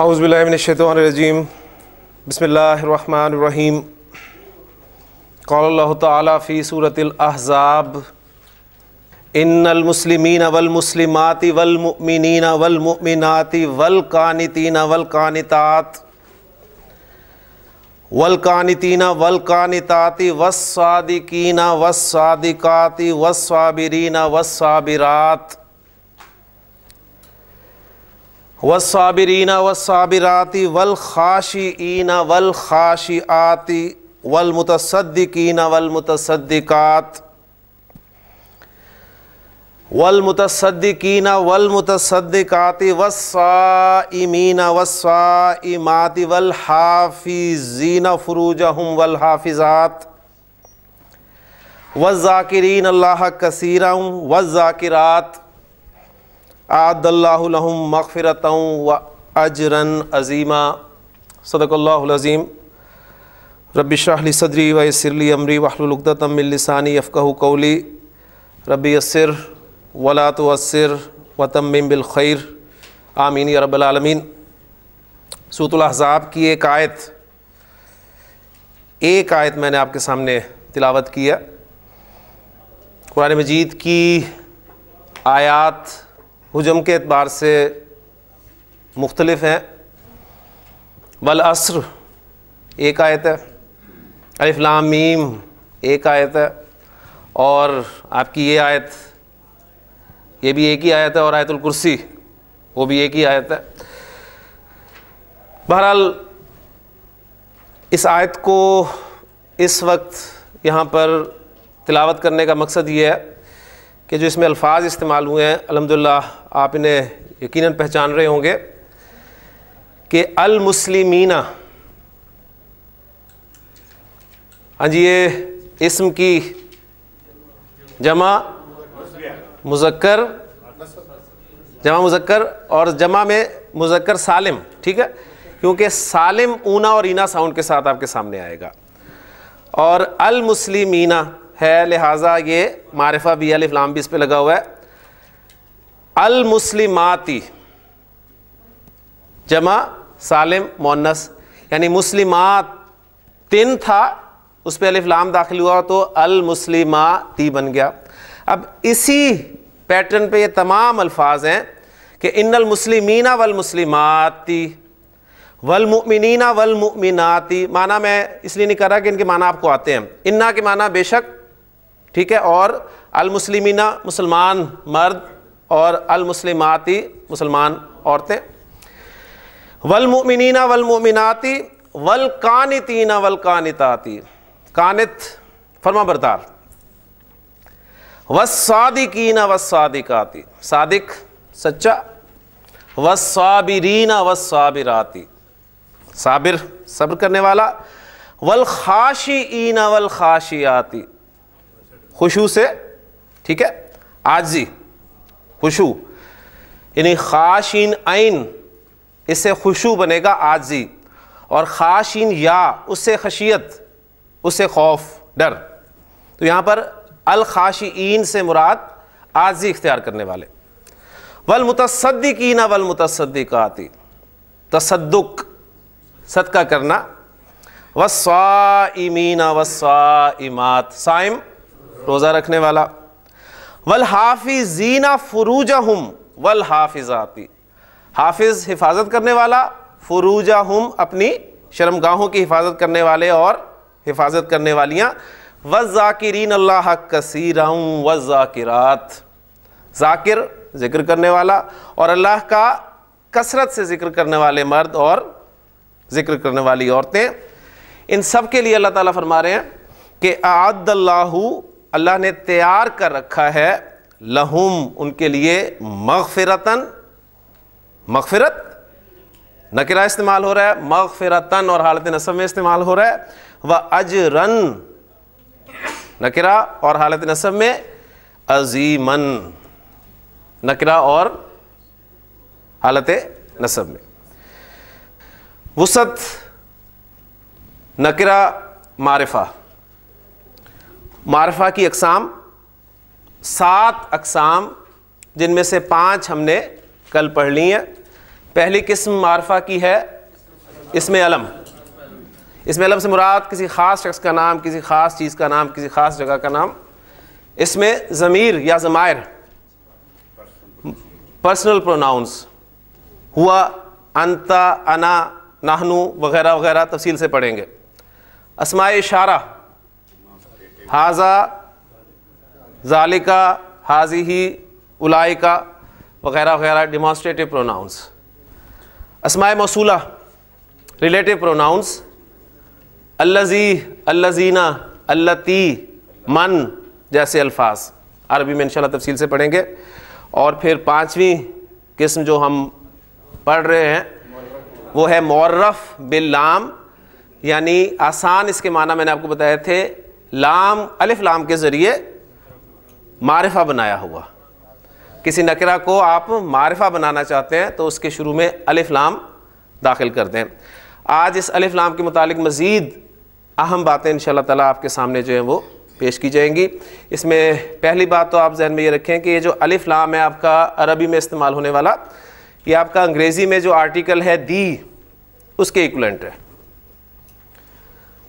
आउज़बिल्लिनशतरजीम बसमीम कल्ला तफ़ी सूरतलहज़ाब इनमसलिमिन वलमसलिमाती वलमिन वलमिनती वलकानतिन वलकानतात वलकानतिन वलकानताति वसादिकीन वसादिकाति वसाबिरीन वसाबिरात वसाबरीना वसाबिराती वल खाशीना वल खाशी आती वल मुतसद्दीना वल मुतसद्दिकात वल मुतसद्दीना वल मुतसद्दिकाती वसाइमीना वसाइमाती वल हाफिजीना हम वल हाफिज़ात वज़ाकिरीन अल्लाह कसीरा वज़ाकिरात आदल्लाम मगफ़रत व अजरन अज़ीमा सदकल्लाज़ीम रबी शाहली सदरी वसरली अमरी वाहलुलगदतमिलसानी अफ़क़ कौली रबी असर वलात वसर वतम बिलखैर आमीन रबालमीन सूतलाहज़ाब की एक आयत एक आयत मैंने आपके सामने तिलावत किया कुरान मजीद की आयात हजम के अतबार से मुख्तलफ़ हैं वल असर एक आयत है अलफलामीम एक आयत है और आपकी ये आयत ये भी एक ही आयत है और आयतुल कुर्सी वो भी एक ही आयत है बहरहाल इस आयत को इस वक्त यहाँ पर तिलावत करने का मकसद ये है कि जो इसमें अल्फाज इस्तेमाल हुए हैं अलहमदिल्ला आप इन्हें यकीन पहचान रहे होंगे कि अलमुसलिमीना हाँ जी ये इसम की जमा मुजक्कर जमा मुजक्कर और जमा में मुजक्कर सालिम ठीक है क्योंकि सालिम ऊना और ईना साउंड के साथ आपके सामने आएगा और अलमुसलिमीना है लिहाजा ये मारफा भी अल इफ्लाम भी इस पर लगा हुआ है अल मुस्लिमाती जमा सालिम मोनस यानी मुस्लिमात तिन था उस पर अलफ्लाम दाखिल हुआ तो अल बन गया अब इसी पैटर्न पे ये तमाम अल्फाज हैं कि इन मुस्लिमीना वल मुस्लिमाती वल माना मैं इसलिए नहीं कर रहा कि इनके माना आपको आते हैं इन्ना के माना बेशक ठीक है और अलमुसलिमिना मुसलमान मर्द और अलमुसलिमाती मुसलमान औरतें वलमुमिना वलमुमिनाती वलकानतीना वलकानताती कानित फर्मा बरदार वसादिकीना वसादिकाती सादिक सच्चा वसाबिरीना वसाबिराती साबिर सब्र करने वाला वल खाशी ईना आती खुशू से ठीक है आजी खुशू यानी खाशीन आइन इससे खुशू बनेगा आजी और खाशीन या उससे खशियत उससे खौफ डर तो यहां पर अल खाशीन से मुराद आजी इख्तियार करने वाले वल ना वल आती तसदुक सदका करना इमीना वस्वा इमात साइम रोज़ा रखने वाला वल हाफिजीना फ़रूजा हम वल हाफिज़ाती हाफिज़ हिफाजत करने वाला फ़रूजा हम अपनी शर्मगाहों की हिफाजत करने वाले और हिफाजत करने वालियाँ व ज़ाकिरीन अल्लाह कसीरा व ज़ाकिरात ज़ाकिर ज़िक्र करने वाला और अल्लाह का कसरत से ज़िक्र करने वाले मर्द और ज़िक्र करने वाली औरतें इन सब के लिए अल्लाह ताला फरमा रहे हैं कि आदल्लाहू अल्लाह ने तैयार कर रखा है लहुम उनके लिए मगफिरतन मगफिरत नकिरा इस्तेमाल हो रहा है मगफिरतन और हालत नसब में इस्तेमाल हो रहा है व अजरन नकिरा और हालत नसब में अजीमन नकिरा और हालत नसब में वसत नकिरा मारिफा मारफा की अकसाम सात अकसाम जिनमें से पांच हमने कल पढ़ ली हैं पहली किस्म मारफा की है इसमें अलम इसमें अलम से मुराद किसी ख़ास शख्स का नाम किसी ख़ास चीज़ का नाम किसी ख़ास जगह का नाम इसमें ज़मीर या ज़मायर पर्सनल प्रोनाउंस हुआ अंता अना नाहनू वगैरह वगैरह तफसील से पढ़ेंगे असमाय इशारा हाजा जालिका हाजी ही उलाइका वगैरह वगैरह डिमॉन्स्ट्रेटिव प्रोनाउंस असमाय मौसूला रिलेटिव प्रोनाउंस अल्लाजी अल्लाजीना अल्लाती मन जैसे अल्फाज अरबी में इंशाल्लाह तफसील से पढ़ेंगे और फिर पांचवी किस्म जो हम पढ़ रहे हैं वो है मौरफ़ बिल लाम यानी आसान इसके माना मैंने आपको बताए थे लाम अलिफ लाम के ज़रिए मारिफा बनाया हुआ किसी नकरा को आप मारिफा बनाना चाहते हैं तो उसके शुरू में अलिफ लाम दाखिल कर दें आज इस अलिफ लाम के मुतालिक मज़ीद अहम बातें इन ताला आपके सामने जो है वो पेश की जाएंगी इसमें पहली बात तो आप जहन में ये रखें कि ये जो अलिफ लाम है आपका अरबी में इस्तेमाल होने वाला ये आपका अंग्रेज़ी में जो आर्टिकल है दी उसके इक्वलेंट है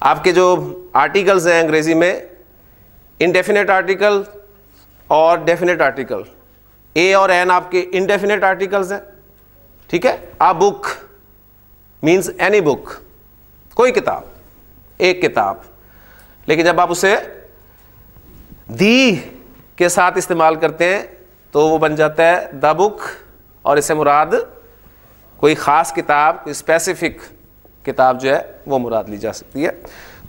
आपके जो आर्टिकल्स हैं अंग्रेज़ी में इनडेफिनेट आर्टिकल और डेफिनेट आर्टिकल ए और एन आपके इनडेफिनेट आर्टिकल्स हैं ठीक है a book means any book कोई किताब एक किताब लेकिन जब आप उसे दी के साथ इस्तेमाल करते हैं तो वो बन जाता है द बुक और इसे मुराद कोई ख़ास किताब कोई स्पेसिफिक किताब जो है वो मुराद ली जा सकती है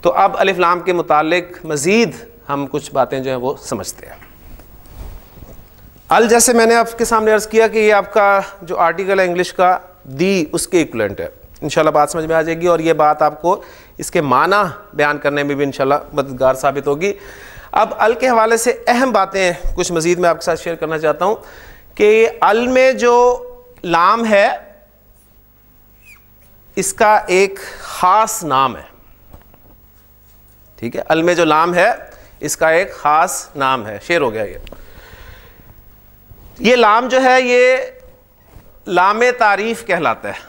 तो अब अलिफ्लाम के मुतालिक मज़ीद हम कुछ बातें जो हैं वो समझते हैं अल जैसे मैंने आपके सामने अर्ज़ किया कि ये आपका जो आर्टिकल है इंग्लिश का दी उसके इक्वलेंट है इनशाला बात समझ में आ जाएगी और ये बात आपको इसके माना बयान करने में भी इन मददगार साबित होगी अब अल के हवाले से अहम बातें कुछ मज़ीद मैं आपके साथ शेयर करना चाहता हूँ कि अल में जो लाम है इसका एक ख़ास नाम है ठीक है अल में जो नाम है इसका एक ख़ास नाम है शेर हो गया ये ये लाम जो है ये लाम तारीफ कहलाता है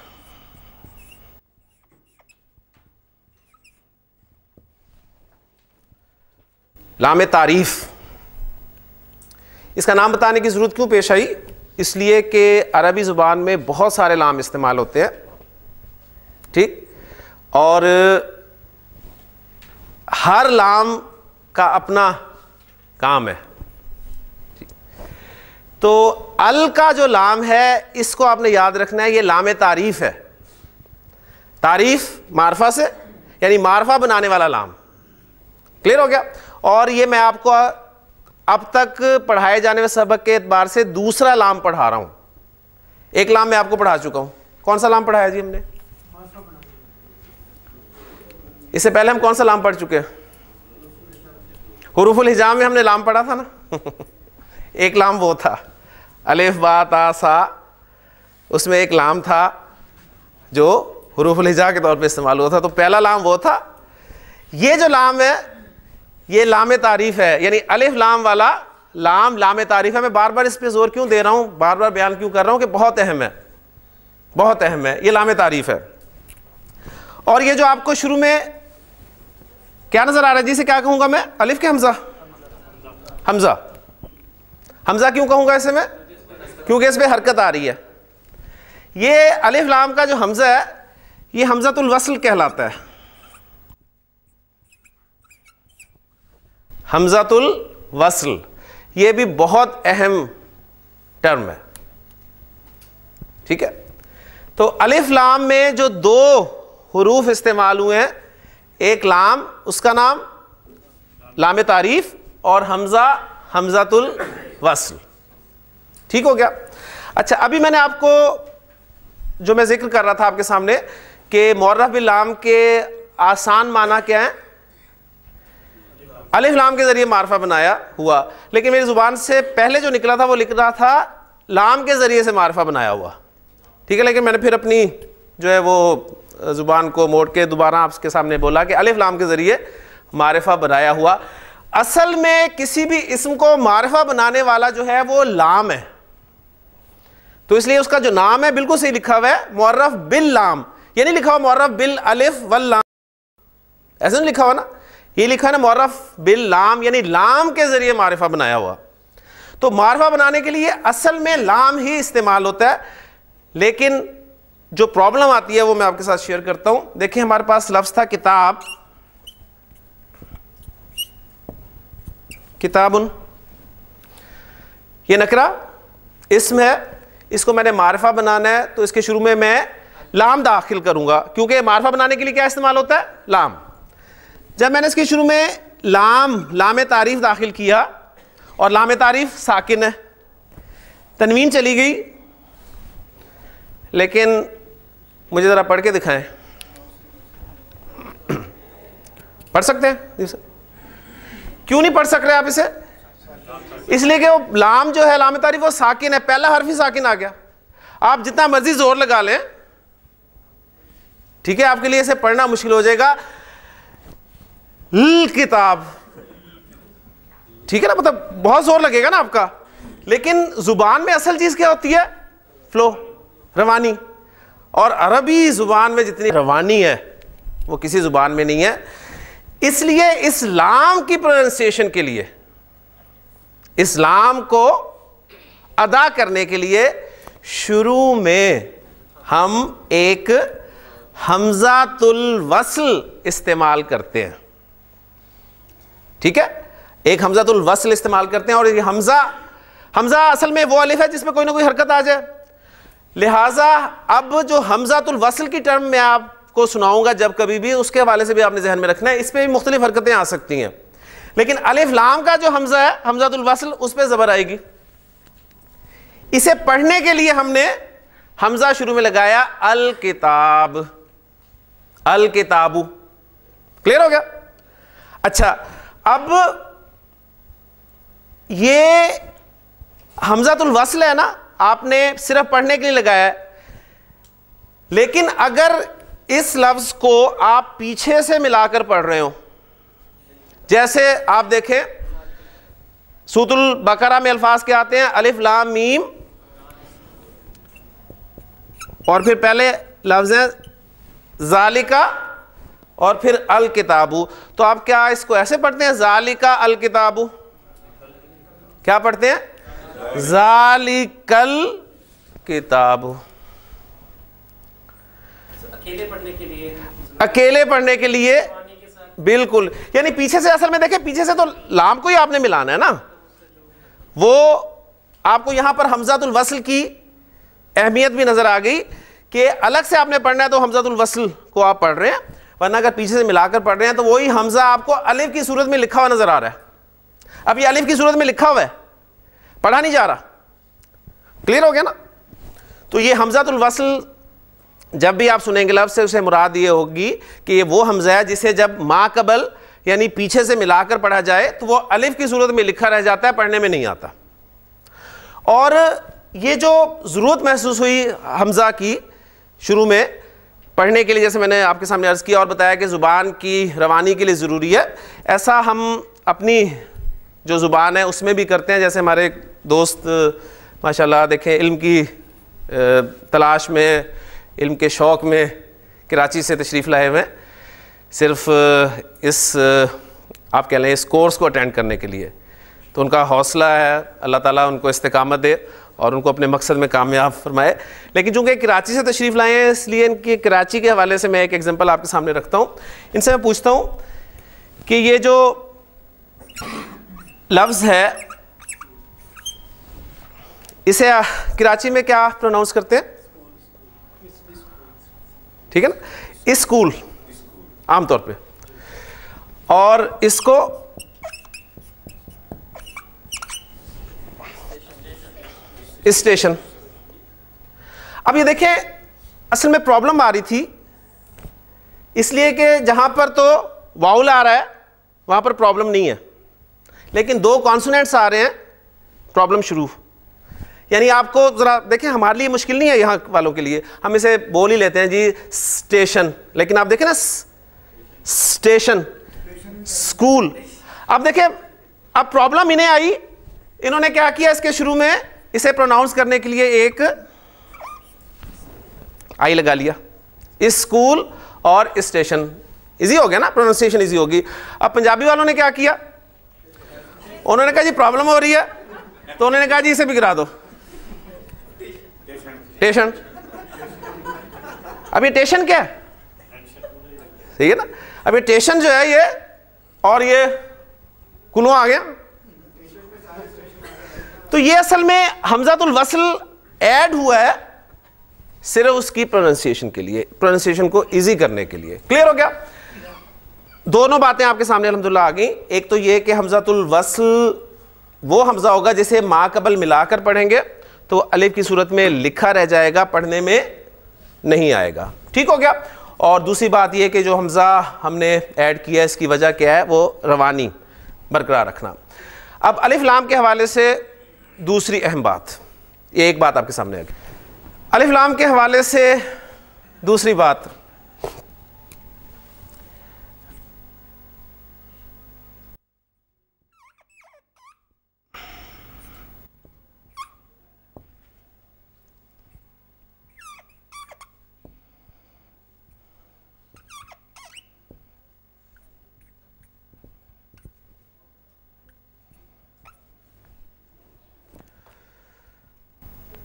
लाम तारीफ इसका नाम बताने की ज़रूरत क्यों पेश आई इसलिए कि अरबी ज़ुबान में बहुत सारे लाम इस्तेमाल होते हैं ठीक और हर लाम का अपना काम है तो अल का जो लाम है इसको आपने याद रखना है ये लाम तारीफ है तारीफ मारफा से यानी मारफा बनाने वाला लाम क्लियर हो गया और ये मैं आपको अब तक पढ़ाए जाने वाले सबक के एतबार से दूसरा लाम पढ़ा रहा हूं एक लाम मैं आपको पढ़ा चुका हूँ कौन सा लाम पढ़ाया जी हमने इससे पहले हम कौन सा लाम पढ़ चुके हैं हरूफुल हिजाम में हमने लाम पढ़ा था ना एक लाम वो था अलिफ बा ता सा उसमें एक लाम था जो हरूफुल हिजा के तौर पे इस्तेमाल हुआ था तो पहला लाम वो था ये जो लाम है ये लाम तारीफ़ है यानी अलिफ लाम वाला लाम लाम तारीफ़ है मैं बार बार इस पर ज़ोर क्यों दे रहा हूँ बार बार बयान क्यों कर रहा हूँ कि बहुत अहम है बहुत अहम है ये लाम तारीफ़ है और ये जो आपको शुरू में क्या नजर आ रहा है जी से क्या कहूंगा मैं अलिफ के हमजा हमजा हमजा क्यों कहूंगा इसे मैं क्योंकि इसमें हरकत आ रही है ये अलिफ लाम का जो हमजा है ये हमजातुल वसल कहलाता है हमजतुल वसल ये भी बहुत अहम टर्म है ठीक है तो अलिफ लाम में जो दो हरूफ इस्तेमाल हुए हैं एक लाम उसका नाम लाम तारीफ और हमज़ा हमज़ातुल वसल ठीक हो गया अच्छा अभी मैंने आपको जो मैं जिक्र कर रहा था आपके सामने कि मौरफ लाम के आसान माना क्या है अलिफ लाम के ज़रिए मारफा बनाया हुआ लेकिन मेरी ज़ुबान से पहले जो निकला था वो लिख रहा था लाम के ज़रिए से मारफा बनाया हुआ ठीक है लेकिन मैंने फिर अपनी जो है वो ज़ुबान को मोड़ के दोबारा आपके सामने बोला कि अलिफ लाम के ज़रिए मारफा बनाया हुआ असल में किसी भी इसम को मारफा बनाने वाला जो है वो लाम है तो इसलिए उसका जो नाम है बिल्कुल सही लिखा हुआ है मौरफ बिल लाम ये नहीं लिखा हुआ मौरफ बिल अलिफ वल लाम ऐसा नहीं लिखा हुआ ना ये लिखा ना मौरफ बिल लाम यानी लाम के ज़रिए मारफा बनाया हुआ तो मारफा बनाने के लिए असल में लाम ही इस्तेमाल होता है लेकिन जो प्रॉब्लम आती है वो मैं आपके साथ शेयर करता हूं देखिए हमारे पास लफ्ज था किताब किताबुन ये नकरा इसम है इसको मैंने मारफा बनाना है तो इसके शुरू में मैं लाम दाखिल करूंगा क्योंकि मारफा बनाने के लिए क्या इस्तेमाल होता है लाम जब मैंने इसके शुरू में लाम लाम तारीफ दाखिल किया और लाम तारीफ साकिन है तनवीन चली गई लेकिन मुझे ज़रा पढ़ के दिखाएं पढ़ सकते हैं क्यों नहीं पढ़ सक रहे आप इसे इसलिए कि वो लाम जो है लाम तारीफ वो साकिन है पहला हर्फ ही साकिन आ गया आप जितना मर्जी जोर लगा लें ठीक है आपके लिए इसे पढ़ना मुश्किल हो जाएगा ल किताब ठीक है ना मतलब बहुत जोर लगेगा ना आपका लेकिन जुबान में असल चीज क्या होती है फ्लो रवानी और अरबी ज़ुबान में जितनी रवानी है वो किसी ज़ुबान में नहीं है इसलिए इस्लाम की प्रोनाउंसिएशन के लिए इस्लाम को अदा करने के लिए शुरू में हम एक हमजातुल वसल इस्तेमाल करते हैं ठीक है एक हमजातुल वसल इस्तेमाल करते हैं और ये हमजा हमजा असल में वो अलिफ है जिसमें कोई ना कोई हरकत आ जाए लिहाजा अब जो हमजातुल वसल की टर्म में आपको सुनाऊंगा जब कभी भी उसके हवाले से भी आपने जहन में रखना है इस पर भी मुख्तलिफ हरकतें आ सकती हैं लेकिन अलिफ लाम का जो हमजा है हमजातुल वसल उस पर ज़बर आएगी इसे पढ़ने के लिए हमने हमजा शुरू में लगाया अल किताब अल किताबू क्लियर हो गया अच्छा अब ये हमजातुल वसल है ना आपने सिर्फ पढ़ने के लिए लगाया लेकिन अगर इस लफ्ज को आप पीछे से मिलाकर पढ़ रहे हो जैसे आप देखें सूतुल बकरा में अल्फाज के आते हैं अलिफ लाम मीम और फिर पहले लफ्ज है जालिका और फिर अल किताबू तो आप क्या इसको ऐसे पढ़ते हैं जालिका अल किताबू क्या पढ़ते हैं जालिकल किताब अकेले पढ़ने के लिए अकेले पढ़ने के लिए बिल्कुल यानी पीछे से असल में देखें पीछे से तो लाम को ही आपने मिलाना है ना वो आपको यहां पर हमजातुल वसल की अहमियत भी नजर आ गई कि अलग से आपने पढ़ना है तो हमजातुल वसल को आप पढ़ रहे हैं वरना अगर पीछे से मिलाकर पढ़ रहे हैं तो वही हमजा आपको अलिफ की सूरत में लिखा हुआ नजर आ रहा है अब ये अलिफ की सूरत में लिखा हुआ है पढ़ा नहीं जा रहा क्लियर हो गया ना तो ये हमजातुल वसल जब भी आप सुनेंगे लफ्ज़ से उसे मुराद ये होगी कि ये वो हमजा है जिसे जब माँ कबल यानी पीछे से मिलाकर पढ़ा जाए तो वो अलिफ की सूरत में लिखा रह जाता है पढ़ने में नहीं आता और ये जो ज़रूरत महसूस हुई हमजा की शुरू में पढ़ने के लिए जैसे मैंने आपके सामने अर्ज़ किया और बताया कि ज़ुबान की रवानी के लिए ज़रूरी है ऐसा हम अपनी जो ज़ुबान है उसमें भी करते हैं जैसे हमारे दोस्त माशाल्लाह देखें इल्म की तलाश में इल्म के शौक़ में कराची से तशरीफ़ लाए हुए सिर्फ इस आप कह लें इस कोर्स को अटेंड करने के लिए तो उनका हौसला है अल्लाह ताला उनको इस्तकामत दे और उनको अपने मकसद में कामयाब फरमाए लेकिन चूँकि कराची से तशरीफ़ लाए हैं इसलिए इनके कराची के हवाले से मैं एक एग्ज़ाम्पल आपके सामने रखता हूँ इनसे मैं पूछता हूँ कि ये जो लफ्ज़ है इसे कराची में क्या प्रोनाउंस करते हैं ठीक है ना स्कूल आमतौर पे और इसको स्टेशन अब ये देखें असल में प्रॉब्लम आ रही थी इसलिए कि जहां पर तो वाउल आ रहा है वहां पर प्रॉब्लम नहीं है लेकिन दो कॉन्सोनेंट्स आ रहे हैं प्रॉब्लम शुरू यानी आपको ज़रा देखें हमारे लिए मुश्किल नहीं है यहाँ वालों के लिए हम इसे बोल ही लेते हैं जी स्टेशन लेकिन आप देखें ना स्टेशन स्कूल अब देखें अब प्रॉब्लम इन्हें आई इन्होंने क्या किया इसके शुरू में इसे प्रोनाउंस करने के लिए एक आई लगा लिया इस स्कूल और स्टेशन इजी हो गया ना प्रोनाउंसिएशन इजी होगी अब पंजाबी वालों ने क्या किया उन्होंने कहा जी प्रॉब्लम हो रही है तो उन्होंने कहा जी इसे भी गिरा दो टेशन अभी टेशन क्या है ठीक है ना अभी टेशन जो है ये और ये कुलवा आ गया तो ये असल में हमजातुल वसल ऐड हुआ है सिर्फ उसकी प्रोनाउंसिएशन के लिए प्रोनाउंसिएशन को इजी करने के लिए क्लियर हो गया दोनों बातें आपके सामने अलहमदुल्ला आ गई एक तो ये कि हमज़ातुल वसल वो हमज़ा होगा जिसे माँ कबल मिलाकर पढ़ेंगे तो अलिफ की सूरत में लिखा रह जाएगा पढ़ने में नहीं आएगा ठीक हो गया और दूसरी बात यह कि जो हमज़ा हमने ऐड किया इसकी वजह क्या है वो रवानी बरकरार रखना अब अलिफ लाम के हवाले से दूसरी अहम बात ये एक बात आपके सामने आ गई अलिफ लाम के हवाले से दूसरी बात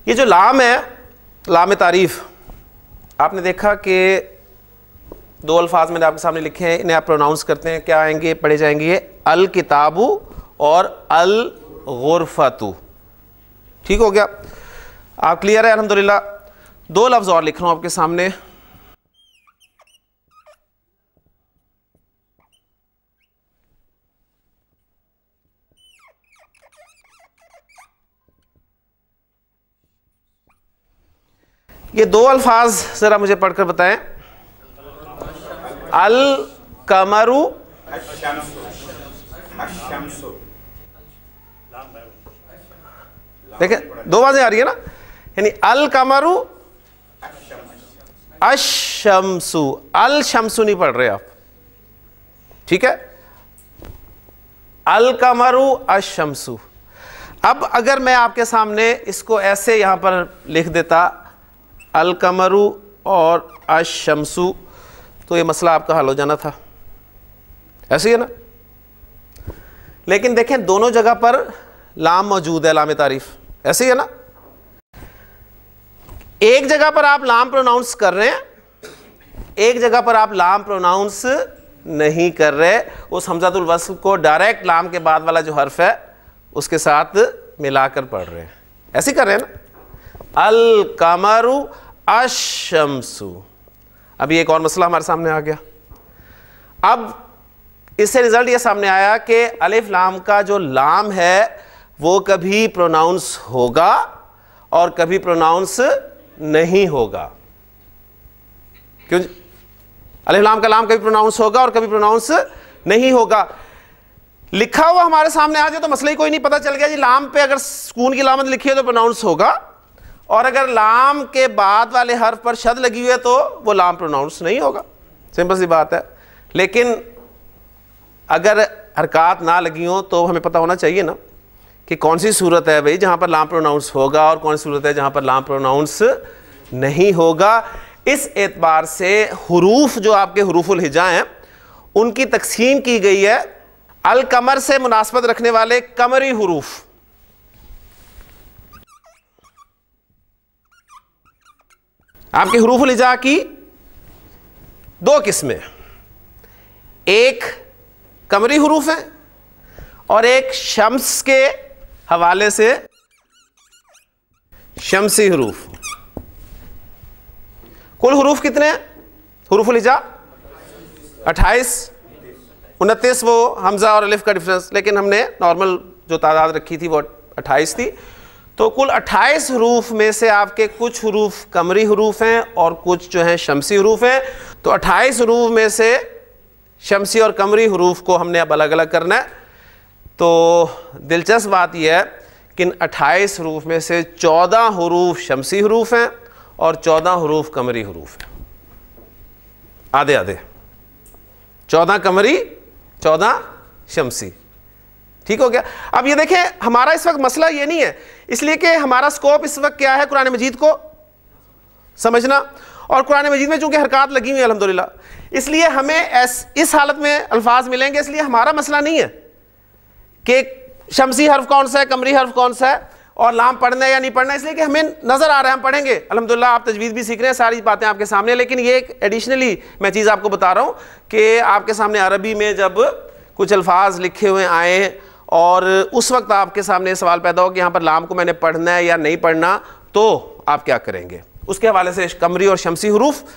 ये जो लाम है लाम तारीफ आपने देखा कि दो अल्फाज मैंने आपके सामने लिखे हैं इन्हें आप प्रोनाउंस करते हैं क्या आएंगे पढ़े जाएंगे ये अल किताबू और अल गुरफतु ठीक हो गया आप क्लियर है अलहमदिल्ला दो लफ्ज़ और लिख रहा हूँ आपके सामने ये दो अल्फाज ज़रा मुझे पढ़कर बताएं अल कमरु देखें दो बातें आ रही है ना यानी अल कमरु अशमसु अल शमसु नहीं पढ़ रहे आप ठीक है अल कमरु अशमसु अब अगर मैं आपके सामने इसको ऐसे यहां पर लिख देता अलकमरु और अशमसु तो ये मसला आपका हल हो जाना था ऐसे ही है ना लेकिन देखें दोनों जगह पर लाम मौजूद है लाम तारीफ ऐसे ही है ना एक जगह पर आप लाम प्रोनाउंस कर रहे हैं एक जगह पर आप लाम प्रोनाउंस नहीं कर रहे उस हमजातुल वस्ल को डायरेक्ट लाम के बाद वाला जो हर्फ है उसके साथ मिलाकर पढ़ रहे हैं ऐसे कर रहे हैं ना अल कमरु अशमसु अभी एक और मसला हमारे सामने आ गया अब इससे रिजल्ट ये सामने आया कि अलिफ लाम का जो लाम है वो कभी प्रोनाउंस होगा और कभी प्रोनाउंस नहीं होगा क्यों अलिफ लाम का लाम कभी प्रोनाउंस होगा और कभी प्रोनाउंस नहीं होगा लिखा हुआ हमारे सामने आ जाए तो मसले ही कोई नहीं पता चल गया जी लाम पे अगर सुकून की लामत लिखी है तो प्रोनाउंस होगा और अगर लाम के बाद वाले हर्फ पर शद लगी हुई है तो वो लाम प्रोनाउंस नहीं होगा सिंपल सी बात है लेकिन अगर हरकत ना लगी हो तो हमें पता होना चाहिए ना कि कौन सी सूरत है भाई जहाँ पर लाम प्रोनाउंस होगा और कौन सी सूरत है जहाँ पर लाम प्रोनाउंस नहीं होगा इस एतबार से हरूफ जो आपके हरूफुल हिजा हैं उनकी तकसीम की गई है अलकमर से मुनासबत रखने वाले कमरी हरूफ़ आपके हरूफ लिजा की दो किस्में एक कमरी हरूफ है और एक शम्स के हवाले से शमसी हरूफ कुल हरूफ कितने हरूफ लिजा अट्ठाईस उनतीस वो हमजा और अलिफ का डिफरेंस लेकिन हमने नॉर्मल जो तादाद रखी थी वो अट्ठाईस थी तो कुल 28 हरूफ में से आपके कुछ हरूफ कमरी हरूफ हैं और कुछ जो हैं शमसी हरूफ हैं तो 28 हरूफ में से शमसी और कमरी हरूफ को हमने अब अलग अलग करना है तो दिलचस्प बात यह है कि इन 28 हरूफ में से 14 हरूफ शमसी हरूफ हैं और 14 हरूफ कमरी हरूफ हैं आधे आधे 14 कमरी 14 शमसी ठीक हो गया अब ये देखें हमारा इस वक्त मसला ये नहीं है इसलिए कि हमारा स्कोप इस वक्त क्या है कुरान मजीद को समझना और कुरान मजीद में चूंकि हरकत लगी हुई है अलहमदिल्ला इसलिए हमें एस, इस हालत में अल्फाज मिलेंगे इसलिए हमारा मसला नहीं है कि शमसी हर्फ कौन सा है कमरी हर्फ कौन सा है और लाम पढ़ना है या नहीं पढ़ना है इसलिए कि हमें नज़र आ रहा है हम पढ़ेंगे अलहमदिल्ला आप तजवीज़ भी सीख रहे हैं सारी बातें आपके सामने लेकिन ये एक एडिशनली मैं चीज़ आपको बता रहा हूँ कि आपके सामने अरबी में जब कुछ अल्फाज लिखे हुए आए और उस वक्त आपके सामने सवाल पैदा हो कि यहाँ पर लाम को मैंने पढ़ना है या नहीं पढ़ना तो आप क्या करेंगे उसके हवाले से कमरी और शमसी हरूफ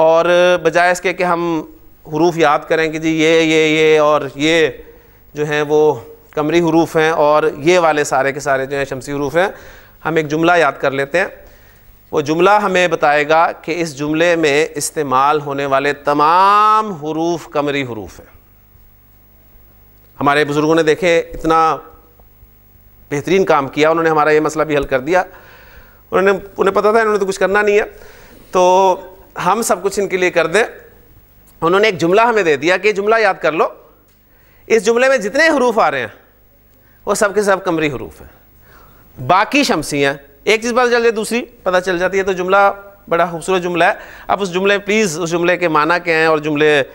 और बजाय इसके कि हम हरूफ याद करें कि जी ये ये ये और ये जो हैं वो कमरी हरूफ हैं और ये वाले सारे के सारे जो हैं शमसी हरूफ हैं हम एक जुमला याद कर लेते हैं वो जुमला हमें बताएगा कि इस जुमले में इस्तेमाल होने वाले तमाम हरूफ कमरी हरूफ हैं हमारे बुज़ुर्गों ने देखे इतना बेहतरीन काम किया उन्होंने हमारा ये मसला भी हल कर दिया उन्होंने उन्हें पता था इन्होंने तो कुछ करना नहीं है तो हम सब कुछ इनके लिए कर दें उन्होंने एक जुमला हमें दे दिया कि जुमला याद कर लो इस जुमले में जितने हरूफ आ रहे हैं वो सब के सब कमरी हरूफ हैं बाकी शमसी हैं एक चीज़ पता चल जाए दूसरी पता चल जाती है तो जुमला बड़ा खूबसूरत जुमला है आप उस जुमले प्लीज़ उस जुमले के माना क्या हैं और जुमले आ,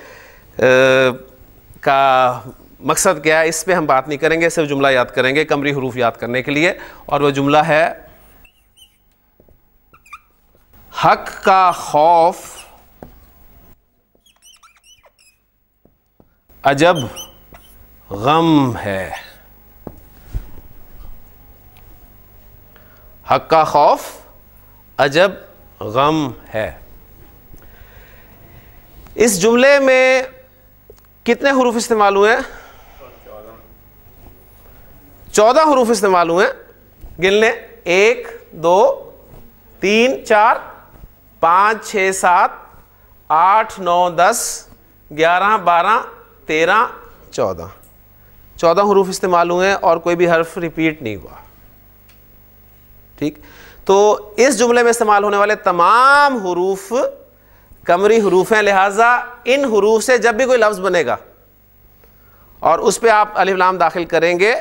का मकसद क्या है इस पर हम बात नहीं करेंगे सिर्फ जुमला याद करेंगे कमरी हरूफ याद करने के लिए और वह जुमला है हक का खौफ अजब गम है हक का खौफ अजब गम है इस जुमले में कितने हरूफ इस्तेमाल हुए हैं चौदह हरूफ इस्तेमाल हुए गिन लें एक दो तीन चार पाँच छ सात आठ नौ दस ग्यारह बारह तेरह चौदह चौदह हरूफ इस्तेमाल हुए और कोई भी हर्फ रिपीट नहीं हुआ ठीक तो इस जुमले में इस्तेमाल होने वाले तमाम हरूफ कमरी हरूफ हैं लिहाजा इन हरूफ से जब भी कोई लफ्ज़ बनेगा और उस पर आप लाम दाखिल करेंगे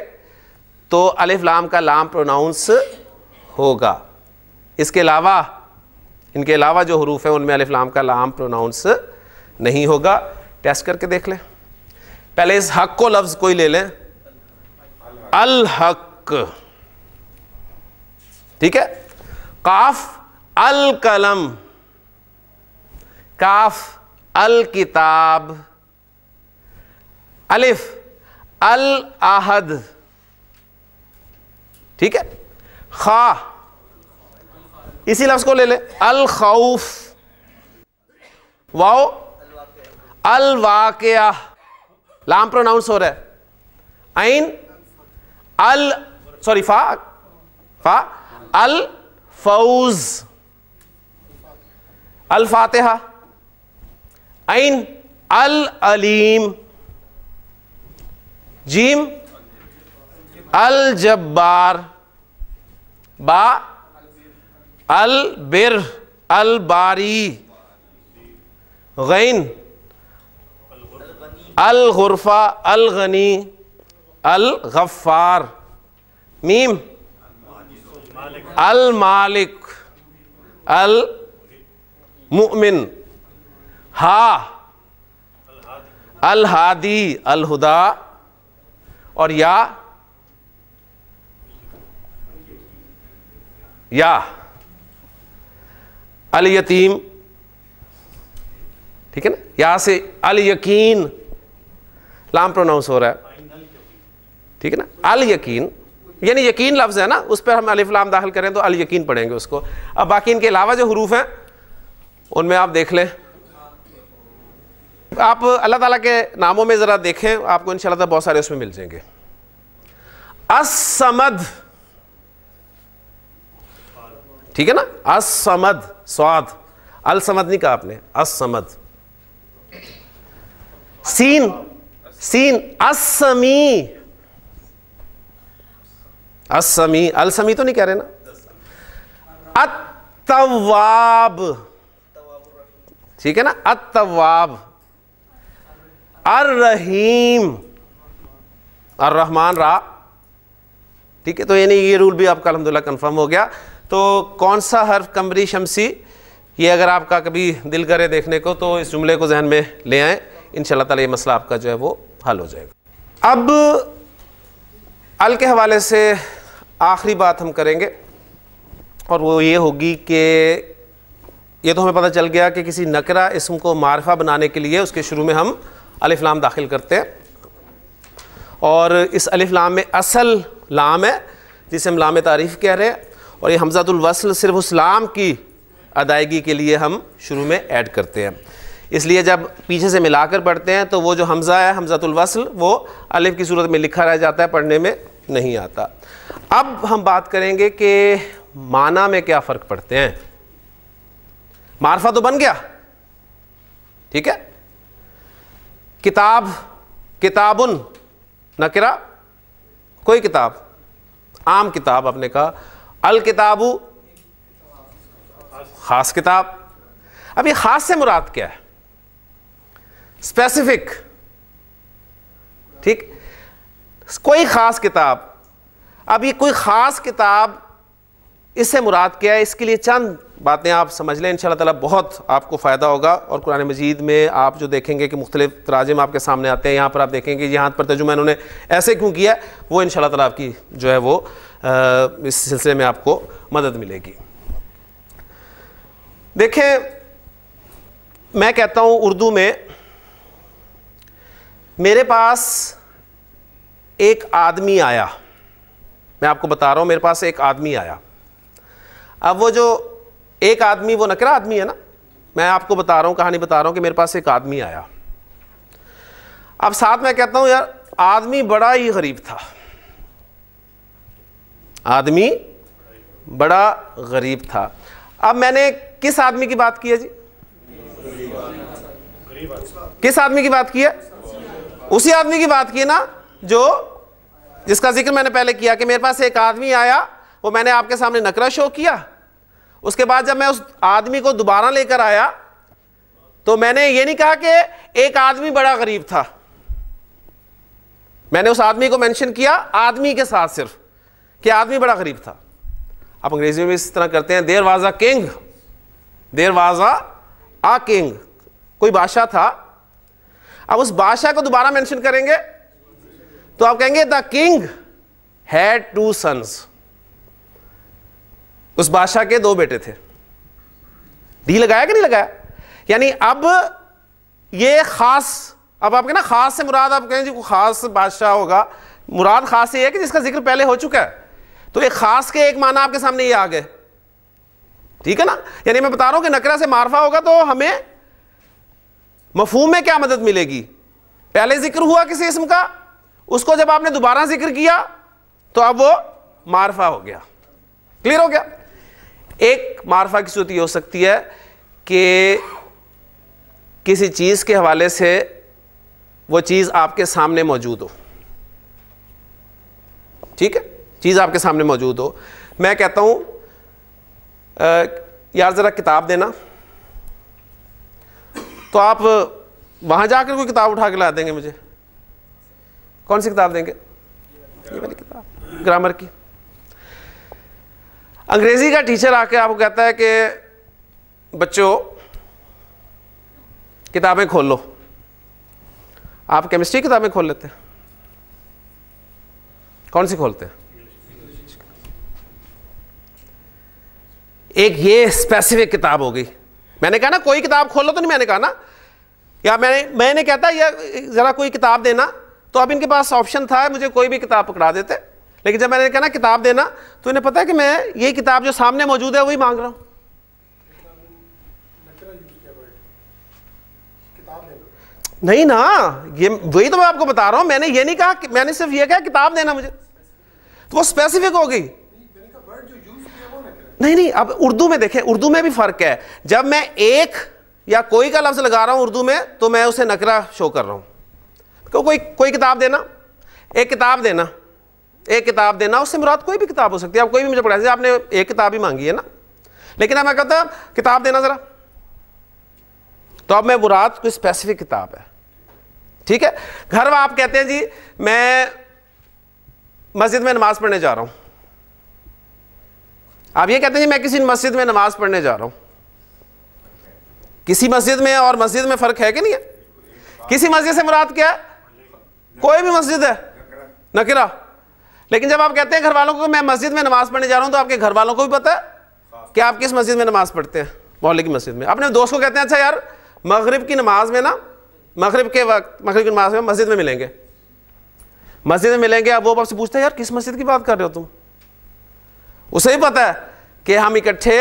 तो अलिफ लाम का लाम प्रोनाउंस होगा इसके अलावा इनके अलावा जो हरूफ हैं उनमें अलिफ लाम का लाम प्रोनाउंस नहीं होगा टेस्ट करके देख लें पहले इस हक को लफ्ज़ कोई ले लें अल हक ठीक है काफ अल कलम काफ अल किताब अलिफ अल आहद ठीक है खा इसी लफ्ज को ले ले अल खौफ वाओ अल वाकया लाम प्रोनाउंस हो रहा है आइन अल सॉरी फा फा अल फौज अल फातिहा आइन अल अलीम जीम अल जब्बार बा अल बिर अल बारी गैन अल गुरफा अल गनी अल गफ्फार मीम अल मालिक अल मुमिन हा अल हादी अल हुदा और या या अल यतीम ठीक है ना या से अल यकीन लाम प्रोनाउंस हो रहा है ठीक है ना अल यकीन यानी यकीन लफ्ज़ है ना उस पर हम अलिफ लाम दाखिल करें तो अल यकीन पढ़ेंगे उसको अब बाकी इनके अलावा जो हरूफ हैं उनमें आप देख लें आप अल्लाह ताला के नामों में ज़रा देखें आपको इन बहुत सारे उसमें मिल जाएंगे असमद ठीक है ना असमद स्वाद अलसमद नहीं कहा आपने असमद सीन सीन असमी असमी अलसमी तो नहीं कह रहे ना अतवाब ठीक है ना अतवाब अर रहीम अर रहमान रा ठीक है तो यानी ये रूल भी आपका अलहमदुल्ला कंफर्म हो गया तो कौन सा हर्फ कमरी शमसी ये अगर आपका कभी दिल करे देखने को तो इस जुमले को जहन में ले आए इन ताला ये मसला आपका जो है वो हल हो जाएगा अब अल के हवाले से आखिरी बात हम करेंगे और वो ये होगी कि ये तो हमें पता चल गया कि किसी नकरा इसम को मारफा बनाने के लिए उसके शुरू में हम अलिफ लाम दाखिल करते हैं और इस अलिफ लाम में असल लाम है जिसे हम लाम तारीफ़ कह रहे हैं और ये हमज़ातुलवसल सिर्फ उसम की अदायगी के लिए हम शुरू में ऐड करते हैं इसलिए जब पीछे से मिलाकर पढ़ते हैं तो वो जो हमज़ा है हमज़ातुलवसल वो अलिफ की सूरत में लिखा रह जाता है पढ़ने में नहीं आता अब हम बात करेंगे कि माना में क्या फ़र्क पड़ते हैं मारफा तो बन गया ठीक है किताब न नकरा कोई किताब आम किताब आपने कहा अल किताबू खास किताब अब ये खास से मुराद क्या है स्पेसिफिक ठीक कोई खास किताब अब ये कोई खास किताब इससे मुराद क्या है इसके लिए चंद बातें आप समझ लें इनशा तला बहुत आपको फ़ायदा होगा और कुरान मजीद में आप जो देखेंगे कि मुख्तलिफ तराजम आपके सामने आते हैं यहाँ पर आप देखेंगे यहाँ पर तर्जुमा इन्होंने ऐसे क्यों किया वो इन तला आपकी जो है वो आ, इस सिलसिले में आपको मदद मिलेगी देखें मैं कहता हूँ उर्दू में मेरे पास एक आदमी आया मैं आपको बता रहा हूँ मेरे पास एक आदमी आया अब वो जो एक आदमी वो नकरा आदमी है ना मैं आपको बता रहा हूं कहानी बता रहा हूं कि मेरे पास एक आदमी आया अब साथ में कहता हूं यार आदमी बड़ा ही गरीब था आदमी बड़ा गरीब था अब मैंने किस आदमी की बात की है जी किस आदमी की बात की है उसी आदमी की बात की ना जो जिसका जिक्र मैंने पहले किया कि मेरे पास एक आदमी आया वो मैंने आपके सामने नकरा शो किया उसके बाद जब मैं उस आदमी को दोबारा लेकर आया तो मैंने ये नहीं कहा कि एक आदमी बड़ा गरीब था मैंने उस आदमी को मेंशन किया आदमी के साथ सिर्फ कि आदमी बड़ा गरीब था आप अंग्रेजी में इस तरह करते हैं there was king there was a king कोई बादशाह था अब उस बादशाह को दोबारा मेंशन करेंगे तो आप कहेंगे the king had two sons उस बादशाह के दो बेटे थे डी लगाया कि नहीं लगाया यानी अब ये खास अब आप ना खास से मुराद आप कहें जी खास बादशाह होगा मुराद खास ये है कि जिसका जिक्र पहले हो चुका है तो ये खास के एक माना आपके सामने ये आ गए ठीक है ना यानी मैं बता रहा हूं कि नकरा से मारफा होगा तो हमें मफहूम में क्या मदद मिलेगी पहले जिक्र हुआ किसी इसम का उसको जब आपने दोबारा जिक्र किया तो अब वो मारफा हो गया क्लियर हो गया एक मारफा की सूरत हो सकती है कि किसी चीज़ के हवाले से वो चीज़ आपके सामने मौजूद हो ठीक है चीज़ आपके सामने मौजूद हो मैं कहता हूँ यार ज़रा किताब देना तो आप वहाँ जाकर कोई किताब उठा के ला देंगे मुझे कौन सी किताब देंगे ये वाली किताब ग्रामर की अंग्रेजी का टीचर आके आपको कहता है कि बच्चों किताबें खोल लो आप केमिस्ट्री किताबें खोल लेते हैं कौन सी खोलते हैं एक ये स्पेसिफिक किताब हो गई मैंने कहा ना कोई किताब खोलो तो नहीं मैंने कहा ना या मैंने मैंने कहता या ज़रा कोई किताब देना तो अब इनके पास ऑप्शन था मुझे कोई भी किताब पकड़ा देते लेकिन जब मैंने कहा ना किताब देना तो इन्हें पता है कि मैं ये किताब जो सामने मौजूद है वही मांग रहा हूँ नहीं ना ये वही तो मैं आपको बता रहा हूं मैंने ये नहीं कहा कि मैंने सिर्फ ये कहा किताब देना मुझे तो वो स्पेसिफिक हो गई नहीं नहीं अब उर्दू में देखें उर्दू में भी फ़र्क है जब मैं एक या कोई का लफ्ज़ लगा रहा हूं उर्दू में तो मैं उसे नकरा शो कर रहा हूं को तो कोई कोई किताब देना एक किताब देना एक किताब देना उससे मुराद कोई भी किताब हो सकती है आप कोई भी मुझे पढ़ा सकते आपने एक किताब ही मांगी है ना लेकिन अब मैं कहता किताब देना ज़रा तो अब मैं मुराद कोई स्पेसिफिक किताब है ठीक है घर में आप कहते हैं जी मैं मस्जिद में नमाज़ पढ़ने जा रहा हूं आप ये कहते हैं जी मैं किसी मस्जिद में नमाज़ पढ़ने जा रहा हूं किसी मस्जिद में और मस्जिद में फ़र्क है कि नहीं है किसी मस्जिद से मुराद क्या है कोई भी मस्जिद है नकिरा लेकिन जब आप कहते हैं घर वालों को मैं मस्जिद में नमाज पढ़ने जा रहा हूं तो आपके घर वालों को भी पता है कि आप किस मस्जिद में नमाज पढ़ते हैं मोहल्ले की मस्जिद में अपने दोस्त को कहते हैं अच्छा यार मगरब की नमाज में ना मगरब के वक्त मगरब की नमाज में मस्जिद में मिलेंगे मस्जिद में मिलेंगे अब वो आपसे पूछते हैं यार किस मस्जिद की बात कर रहे हो तुम उसे भी पता है कि हम इकट्ठे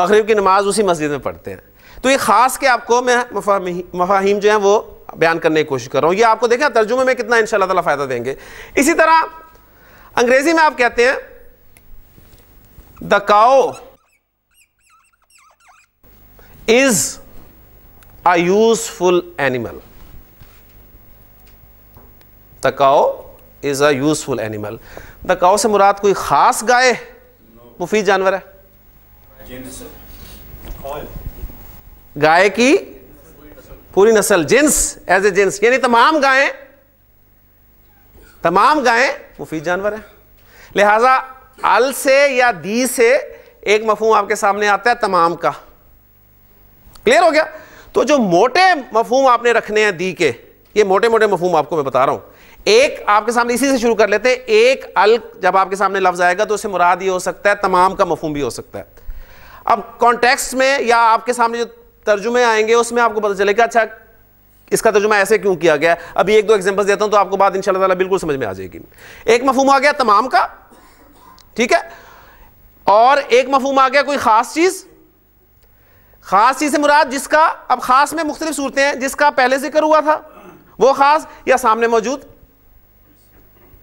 मगरब की नमाज उसी मस्जिद में पढ़ते हैं तो ये ख़ास के आपको मैं मफाहिम जो है वो बयान करने की कोशिश कर रहा हूँ ये आपको देखें तर्जुमे में कितना इन शाला फ़ायदा देंगे इसी तरह अंग्रेजी में आप कहते हैं the cow is a useful animal the cow is a useful animal the cow से मुराद कोई खास गाय मुफीद जानवर है गाय की पूरी नस्ल जिन्स एज ए जिन्स यानी तमाम गायें तमाम गायें मुफीद जानवर हैं लिहाजा अल से या दी से एक मफहम आपके सामने आता है तमाम का क्लियर हो गया तो जो मोटे मफहम आपने रखने हैं दी के ये मोटे मोटे मफहम आपको मैं बता रहा हूं एक आपके सामने इसी से शुरू कर लेते हैं एक अल जब आपके सामने लफ्ज़ आएगा तो उसे मुराद ये हो सकता है तमाम का मफहम भी हो सकता है अब कॉन्टेक्स्ट में या आपके सामने जो तर्जुमे आएंगे उसमें आपको पता चलेगा अच्छा इसका तर्जुमा ऐसे क्यों किया गया अभी एक दो एग्जाम्पल देता हूं तो आपको बात इंशाला बिल्कुल समझ में आ जाएगी एक मफहम आ गया तमाम का ठीक है और एक मफहम आ गया कोई ख़ास चीज़ ख़ास चीज़ से मुराद जिसका अब ख़ास में मुख्तलिफ सूरतें हैं जिसका पहले जिक्र हुआ था वो ख़ास या सामने मौजूद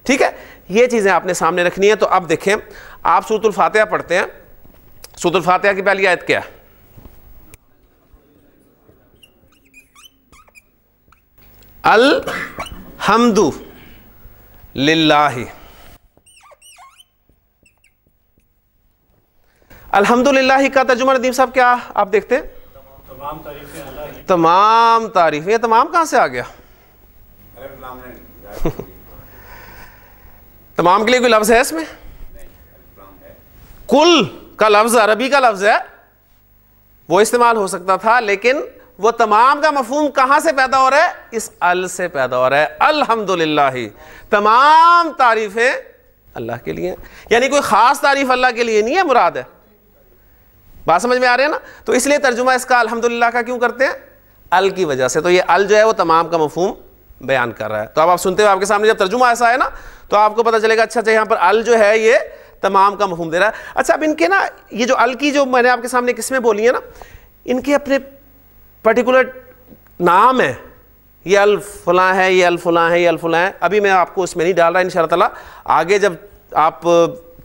ठीक है ये चीज़ें आपने सामने रखनी है तो अब देखें आप सूरतुल फातह पढ़ते हैं सूरतुल फातह की पहली आयत क्या है अल हमदू लाही अल्हम्दुलिल्लाह का तर्जुमा नदीम साहब क्या आप देखते हैं तमाम तारीफ ये तमाम कहां से आ गया तमाम के लिए कोई लफ्ज़ है इसमें कुल का लफ्ज़ अरबी का लफ्ज़ है वो इस्तेमाल हो सकता था लेकिन वो तमाम का मफहम कहाँ से पैदा हो रहा है इस अल से पैदा हो रहा है अल्हम्दुलिल्लाह तमाम तारीफ़ें अल्लाह के लिए यानी कोई ख़ास तारीफ़ अल्लाह के लिए नहीं है मुराद है बात समझ में आ रही है ना तो इसलिए तर्जुमा इसका अल्हम्दुलिल्लाह का क्यों करते हैं अल की वजह से तो ये अल जो है वो तमाम का मफहम बयान कर रहा है तो अब आप सुनते हो आपके सामने जब तर्जुमा ऐसा है ना तो आपको पता चलेगा अच्छा अच्छा यहाँ पर अल जो है ये तमाम का मफहम दे रहा है अच्छा अब इनके ना ये जो अल की जो मैंने आपके सामने किस्में बोली है ना इनके अपने पर्टिकुलर नाम है ये अल फला है ये अल फला है ये अल फला है अभी मैं आपको उसमें नहीं डाल रहा इन शाला आगे जब आप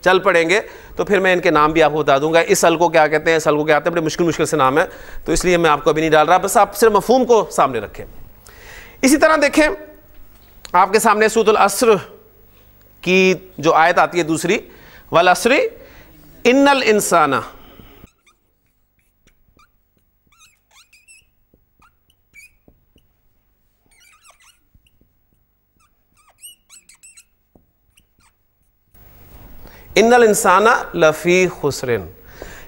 चल पड़ेंगे तो फिर मैं इनके नाम भी आपको बता दूंगा इस अल को क्या कहते हैं इस अल को क्या आते हैं बड़े मुश्किल मुश्किल से नाम है तो इसलिए मैं आपको अभी नहीं डाल रहा बस आप सिर्फ मफहूम को सामने रखें इसी तरह देखें आपके सामने असर की जो आयत आती है दूसरी असरी इन्नल इंसाना इनल इंसाना लफ़ी खुसरिन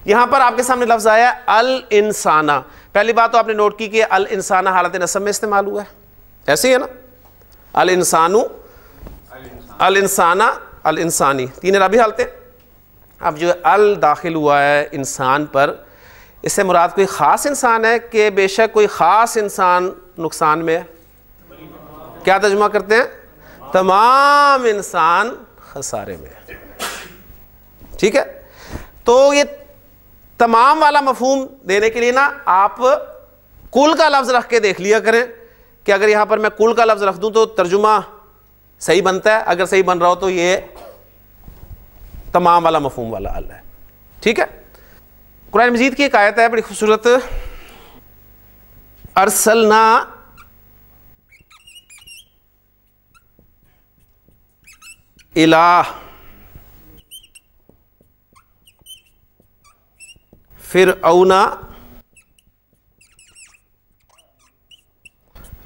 यहां पर आपके सामने लफ्ज़ आया अल इंसाना पहली बात तो आपने नोट की कि अल इंसाना हालत नसम में इस्तेमाल हुआ है ऐसे ही है ना अल इंसानू अल इंसाना अल इंसानी तीन रबी हालतें अब जो अल दाखिल हुआ है इंसान पर इससे मुराद कोई ख़ास इंसान है कि बेशक कोई ख़ास इंसान नुकसान में है क्या तर्जमा करते हैं तमाम इंसान खसारे में है ठीक है तो ये तमाम वाला मफहूम देने के लिए ना आप कुल का लफ्ज़ रख के देख लिया करें कि अगर यहां पर मैं कुल का लफ्ज़ रख दूं तो तर्जुमा सही बनता है अगर सही बन रहा हो तो ये तमाम वाला मफहूम वाला अल है ठीक है कुरान मजीद की एक आयत है बड़ी खूबसूरत अरसलना इलाह फिर औना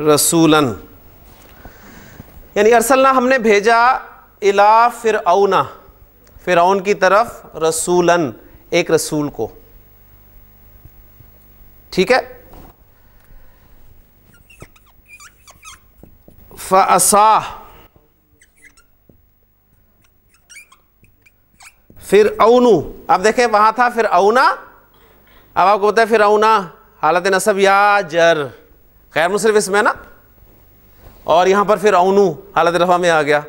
रसूलन यानी अरसलना हमने भेजा इला फिर औना फिर औन की तरफ रसूलन एक रसूल को ठीक है फसा फिर औनू अब देखें वहां था फिर औना अब आपको पता है ना हालत नसब या जर खैर मुसरफ इसमें ना और यहाँ पर फिर अनू हालत रफा में आ गया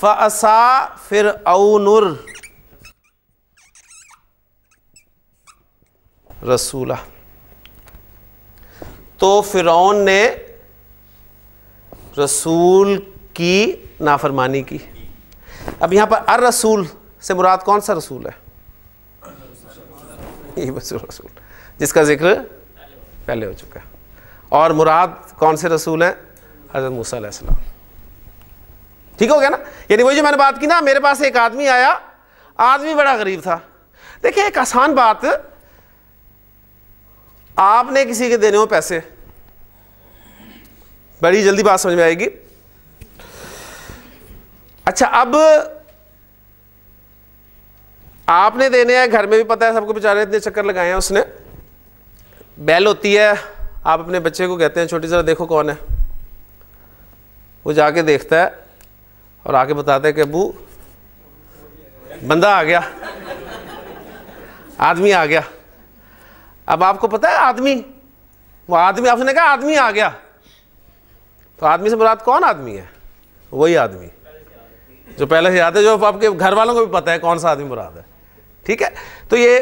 फ़सा फिर अनुर रसूला तो फिरौन ने रसूल की नाफरमानी की अब यहाँ पर अर रसूल से मुराद कौन सा रसूल है रसूल जिसका जिक्र पहले हो चुका है और मुराद कौन से रसूल हैं हजरत मूसम ठीक हो गया ना यानी वही जो मैंने बात की ना मेरे पास एक आदमी आया आदमी बड़ा गरीब था देखिए एक आसान बात आपने किसी के देने हो पैसे बड़ी जल्दी बात समझ में आएगी अच्छा अब आपने देने हैं घर में भी पता है सबको बेचारे इतने चक्कर लगाए हैं उसने बैल होती है आप अपने बच्चे को कहते हैं छोटी ज़रा देखो कौन है वो जाके देखता है और आके बताता है कि अबू बंदा आ गया आदमी आ गया अब आपको पता है आदमी वो आदमी आपने कहा आदमी आ गया तो आदमी से मुराद कौन आदमी है वही आदमी जो पहले से याद है जो आपके घर वालों को भी पता है कौन सा आदमी मुराद है ठीक है तो ये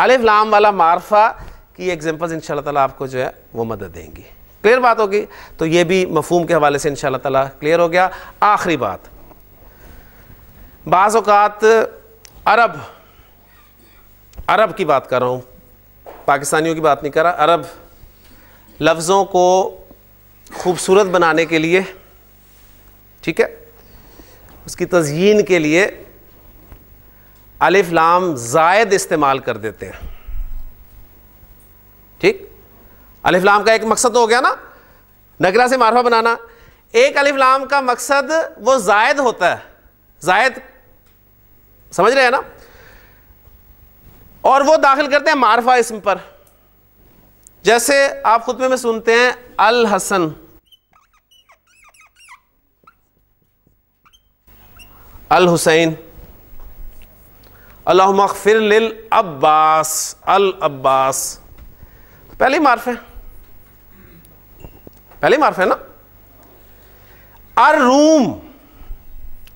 अलिफ लाम वाला मारफा कि ये एग्जाम्पल्स इन ताला आपको जो है वो मदद देंगी क्लियर बात होगी तो ये भी मफहम के हवाले से इन ताला क्लियर हो गया आखिरी बात बाज़ात अरब अरब की बात कर रहा हूँ पाकिस्तानियों की बात नहीं कर रहा अरब लफ्ज़ों को खूबसूरत बनाने के लिए ठीक है उसकी तजयीन के लिए अलिफ लाम जायद इस्तेमाल कर देते हैं ठीक अलिफ्लाम का एक मकसद हो गया ना नगरा से मारफा बनाना एक अलिफ्लाम का मकसद वो जायद होता है जायद समझ रहे हैं ना और वो दाखिल करते हैं मारफा इसम पर जैसे आप खुतबे में सुनते हैं अल हसन अल हुसैन अल्लाह मगफिर लिल अब्बास अल अब्बास पहली मार्फ है पहली मार्फ है ना अर रूम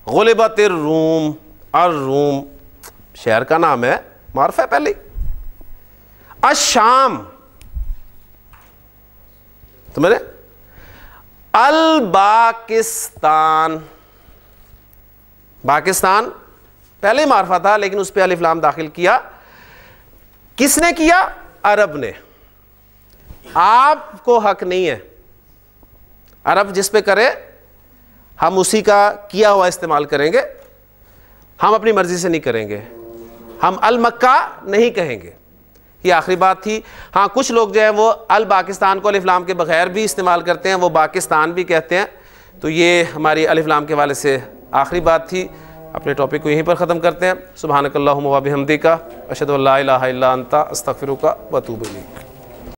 गुलबत रूम अर रूम शहर का नाम है मार्फ है पहली अशाम तो मैंने अलबाकिस्तान पाकिस्तान पहले मार्फा था लेकिन उस पर अलिफ्लाम दाखिल किया किसने किया अरब ने आपको हक नहीं है अरब जिस पे करे हम उसी का किया हुआ इस्तेमाल करेंगे हम अपनी मर्जी से नहीं करेंगे हम अल मक्का नहीं कहेंगे ये आखिरी बात थी हाँ कुछ लोग जो है वो अल पाकिस्तान को अलिफ्लाम के बगैर भी इस्तेमाल करते हैं वो पाकिस्तान भी कहते हैं तो ये हमारी अलिफ्लाम के वाले से आखिरी बात थी अपने टॉपिक को यहीं पर ख़त्म करते हैं सुबहानकल्ला हमदी का अशद अल्ला अंता अस्तफ़िर का वतूबली